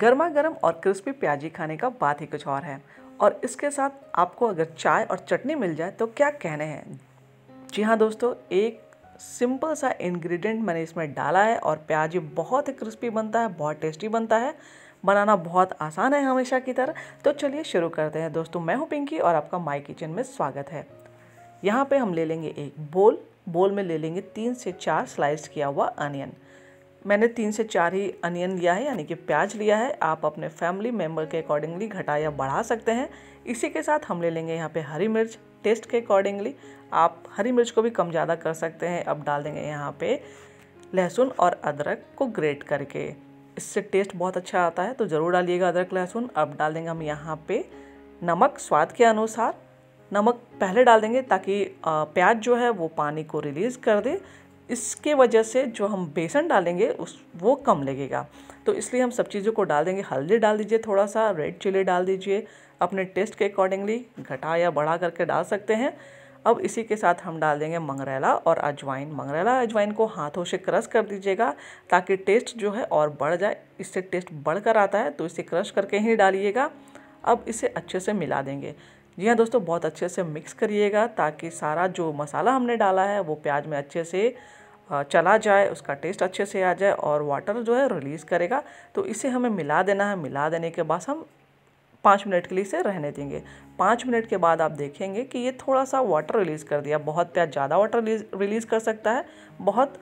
गर्मा गर्म और क्रिस्पी प्याजी खाने का बात ही कुछ और है और इसके साथ आपको अगर चाय और चटनी मिल जाए तो क्या कहने हैं जी हाँ दोस्तों एक सिंपल सा इंग्रेडिएंट मैंने इसमें डाला है और प्याजी बहुत ही क्रिस्पी बनता है बहुत टेस्टी बनता है बनाना बहुत आसान है हमेशा की तरह तो चलिए शुरू करते हैं दोस्तों मैं हूँ पिंकी और आपका माई किचन में स्वागत है यहाँ पे हम ले लेंगे एक बोल बोल में ले लेंगे तीन से चार स्लाइस किया हुआ अनियन मैंने तीन से चार ही अनियन लिया है यानी कि प्याज लिया है आप अपने फैमिली मेम्बर के अकॉर्डिंगली घटा या बढ़ा सकते हैं इसी के साथ हम ले लेंगे यहाँ पे हरी मिर्च टेस्ट के अकॉर्डिंगली आप हरी मिर्च को भी कम ज़्यादा कर सकते हैं अब डाल देंगे यहाँ पे लहसुन और अदरक को ग्रेट करके इससे टेस्ट बहुत अच्छा आता है तो ज़रूर डालिएगा अदरक लहसुन अब डाल देंगे हम यहाँ पे नमक स्वाद के अनुसार नमक पहले डाल देंगे ताकि प्याज जो है वो पानी को रिलीज़ कर दे इसके वजह से जो हम बेसन डालेंगे उस वो कम लगेगा तो इसलिए हम सब चीज़ों को डाल देंगे हल्दी डाल दीजिए थोड़ा सा रेड चिली डाल दीजिए अपने टेस्ट के अकॉर्डिंगली घटा या बढ़ा करके डाल सकते हैं अब इसी के साथ हम डाल देंगे मंगरेला और अजवाइन मंगरेला अजवाइन को हाथों से क्रश कर दीजिएगा ताकि टेस्ट जो है और बढ़ जाए इससे टेस्ट बढ़ कर आता है तो इसे क्रश करके ही डालिएगा अब इसे अच्छे से मिला देंगे जी हाँ दोस्तों बहुत अच्छे से मिक्स करिएगा ताकि सारा जो मसाला हमने डाला है वो प्याज में अच्छे से चला जाए उसका टेस्ट अच्छे से आ जाए और वाटर जो है रिलीज़ करेगा तो इसे हमें मिला देना है मिला देने के बाद हम पाँच मिनट के लिए इसे रहने देंगे पाँच मिनट के बाद आप देखेंगे कि ये थोड़ा सा वाटर रिलीज़ कर दिया बहुत प्याज ज़्यादा वाटर रिलीज़ कर सकता है बहुत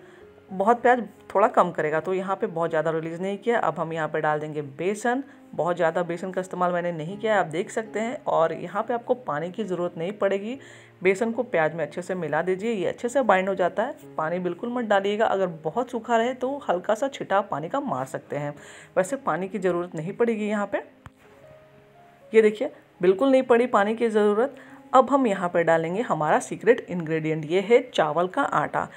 बहुत प्याज थोड़ा कम करेगा तो यहाँ पे बहुत ज़्यादा रिलीज़ नहीं किया अब हम यहाँ पे डाल देंगे बेसन बहुत ज़्यादा बेसन का इस्तेमाल मैंने नहीं किया आप देख सकते हैं और यहाँ पे आपको पानी की ज़रूरत नहीं पड़ेगी बेसन को प्याज में अच्छे से मिला दीजिए ये अच्छे से बाइंड हो जाता है पानी बिल्कुल मत डालिएगा अगर बहुत सूखा रहे तो हल्का सा छिटा पानी का मार सकते हैं वैसे पानी की ज़रूरत नहीं पड़ेगी यहाँ पर ये देखिए बिल्कुल नहीं पड़ी पानी की ज़रूरत अब हम यहाँ पर डालेंगे हमारा सीक्रेट इंग्रेडिएंट ये है चावल का आटा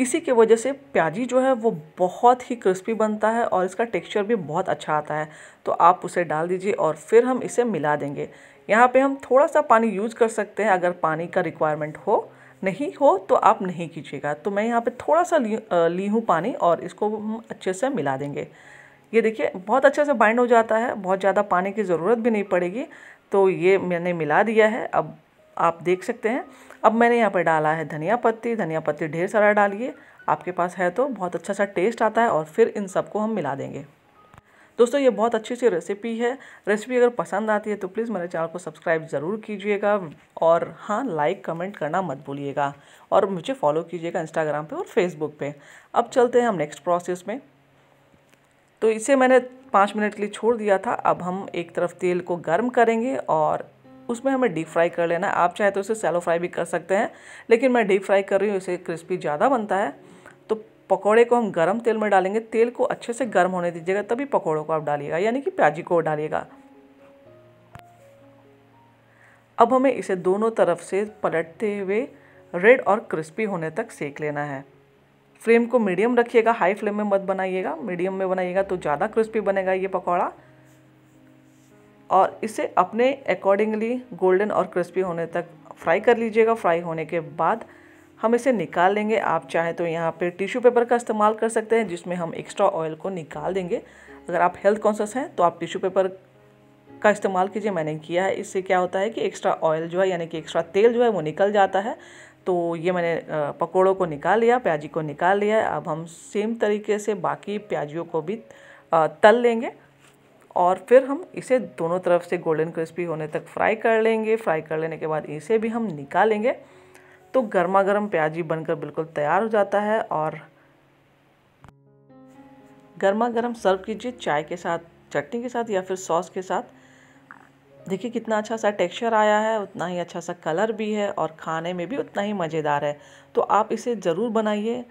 इसी के वजह से प्याजी जो है वो बहुत ही क्रिस्पी बनता है और इसका टेक्सचर भी बहुत अच्छा आता है तो आप उसे डाल दीजिए और फिर हम इसे मिला देंगे यहाँ पे हम थोड़ा सा पानी यूज़ कर सकते हैं अगर पानी का रिक्वायरमेंट हो नहीं हो तो आप नहीं कीजिएगा तो मैं यहाँ पे थोड़ा सा ली, ली हूँ पानी और इसको हम अच्छे से मिला देंगे ये देखिए बहुत अच्छे से बाइंड हो जाता है बहुत ज़्यादा पानी की ज़रूरत भी नहीं पड़ेगी तो ये मैंने मिला दिया है अब आप देख सकते हैं अब मैंने यहाँ पर डाला है धनिया पत्ती धनिया पत्ती ढेर सारा डालिए आपके पास है तो बहुत अच्छा सा टेस्ट आता है और फिर इन सबको हम मिला देंगे दोस्तों ये बहुत अच्छी सी रेसिपी है रेसिपी अगर पसंद आती है तो प्लीज़ मेरे चैनल को सब्सक्राइब ज़रूर कीजिएगा और हाँ लाइक कमेंट करना मत भूलिएगा और मुझे फॉलो कीजिएगा इंस्टाग्राम पे और फेसबुक पे अब चलते हैं हम नेक्स्ट प्रोसेस में तो इसे मैंने पाँच मिनट के लिए छोड़ दिया था अब हम एक तरफ तेल को गर्म करेंगे और उसमें हमें डीप फ्राई कर लेना है आप चाहे तो इसे सैलो फ्राई भी कर सकते हैं लेकिन मैं डीप फ्राई कर रही हूँ इसे क्रिस्पी ज़्यादा बनता है तो पकौड़े को हम गर्म तेल में डालेंगे तेल को अच्छे से गर्म होने दीजिएगा तभी पकौड़ों को आप डालिएगा यानी कि प्याजी को डालिएगा अब हमें इसे दोनों तरफ से पलटते हुए रेड और क्रिस्पी होने तक सेक लेना है फ्लेम को मीडियम रखिएगा हाई फ्लेम में मत बनाइएगा मीडियम में बनाइएगा तो ज़्यादा क्रिस्पी बनेगा ये पकौड़ा और इसे अपने अकॉर्डिंगली गोल्डन और क्रिस्पी होने तक फ्राई कर लीजिएगा फ्राई होने के बाद हम इसे निकाल लेंगे आप चाहें तो यहाँ पे टिश्यू पेपर का इस्तेमाल कर सकते हैं जिसमें हम एक्स्ट्रा ऑयल को निकाल देंगे अगर आप हेल्थ कॉन्शियस हैं तो आप टिश्यू पेपर का इस्तेमाल कीजिए मैंने किया है इससे क्या होता है कि एक्स्ट्रा ऑयल जो है यानी कि एक्स्ट्रा तेल जो है वो निकल जाता है तो ये मैंने पकोड़ों को निकाल लिया प्याजी को निकाल लिया अब हम सेम तरीके से बाकी प्याजियों को भी तल लेंगे और फिर हम इसे दोनों तरफ से गोल्डन क्रिस्पी होने तक फ्राई कर लेंगे फ्राई कर लेने के बाद इसे भी हम निकालेंगे तो गर्मा गर्म प्याजी बनकर बिल्कुल तैयार हो जाता है और गर्मा गर्म सर्व कीजिए चाय के साथ चटनी के साथ या फिर सॉस के साथ देखिए कितना अच्छा सा टेक्सचर आया है उतना ही अच्छा सा कलर भी है और खाने में भी उतना ही मज़ेदार है तो आप इसे ज़रूर बनाइए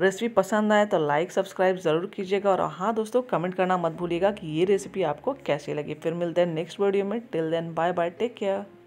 रेसिपी पसंद आए तो लाइक सब्सक्राइब ज़रूर कीजिएगा और हाँ दोस्तों कमेंट करना मत भूलिएगा कि ये रेसिपी आपको कैसी लगी फिर मिलते हैं नेक्स्ट वीडियो में till then bye bye take care